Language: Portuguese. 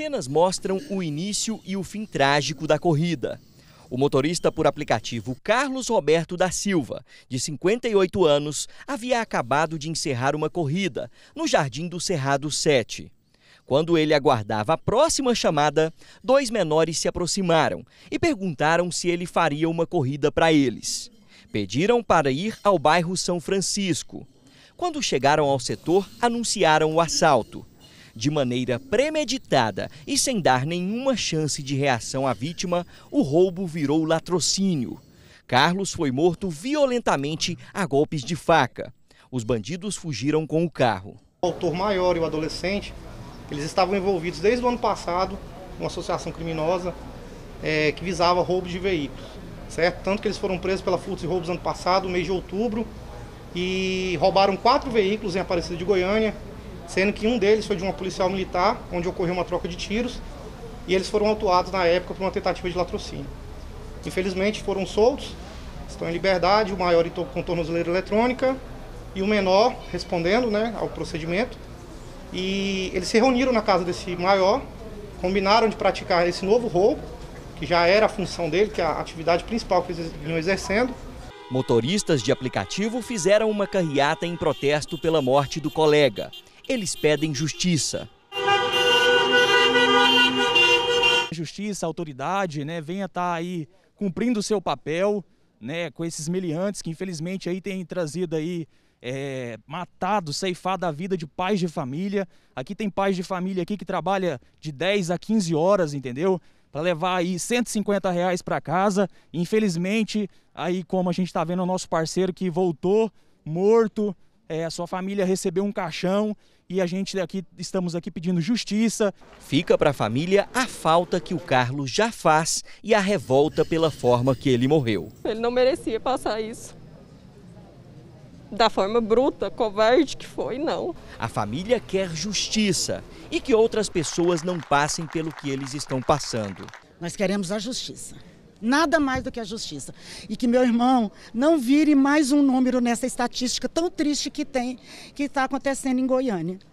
cenas mostram o início e o fim trágico da corrida. O motorista por aplicativo Carlos Roberto da Silva, de 58 anos, havia acabado de encerrar uma corrida no Jardim do Cerrado 7. Quando ele aguardava a próxima chamada, dois menores se aproximaram e perguntaram se ele faria uma corrida para eles. Pediram para ir ao bairro São Francisco. Quando chegaram ao setor, anunciaram o assalto. De maneira premeditada e sem dar nenhuma chance de reação à vítima, o roubo virou latrocínio. Carlos foi morto violentamente a golpes de faca. Os bandidos fugiram com o carro. O autor maior e o adolescente, eles estavam envolvidos desde o ano passado, uma associação criminosa é, que visava roubo de veículos, certo? Tanto que eles foram presos pela furtos e roubos ano passado, mês de outubro, e roubaram quatro veículos em Aparecida de Goiânia, sendo que um deles foi de uma policial militar, onde ocorreu uma troca de tiros, e eles foram autuados na época por uma tentativa de latrocínio. Infelizmente foram soltos, estão em liberdade, o maior com tornozeleira eletrônica e o menor respondendo né, ao procedimento. E eles se reuniram na casa desse maior, combinaram de praticar esse novo roubo, que já era a função dele, que é a atividade principal que eles vinham exercendo. Motoristas de aplicativo fizeram uma carreata em protesto pela morte do colega eles pedem justiça. justiça, autoridade, né, venha estar tá aí cumprindo o seu papel, né, com esses meliantes que infelizmente aí têm trazido aí é, matado, ceifado a vida de pais de família. Aqui tem pais de família aqui que trabalha de 10 a 15 horas, entendeu? Para levar aí 150 reais para casa. Infelizmente, aí como a gente está vendo o nosso parceiro que voltou morto, é, a sua família recebeu um caixão e a gente aqui estamos aqui pedindo justiça. Fica para a família a falta que o Carlos já faz e a revolta pela forma que ele morreu. Ele não merecia passar isso. Da forma bruta, covarde que foi, não. A família quer justiça e que outras pessoas não passem pelo que eles estão passando. Nós queremos a justiça. Nada mais do que a justiça. E que meu irmão não vire mais um número nessa estatística tão triste que tem, que está acontecendo em Goiânia.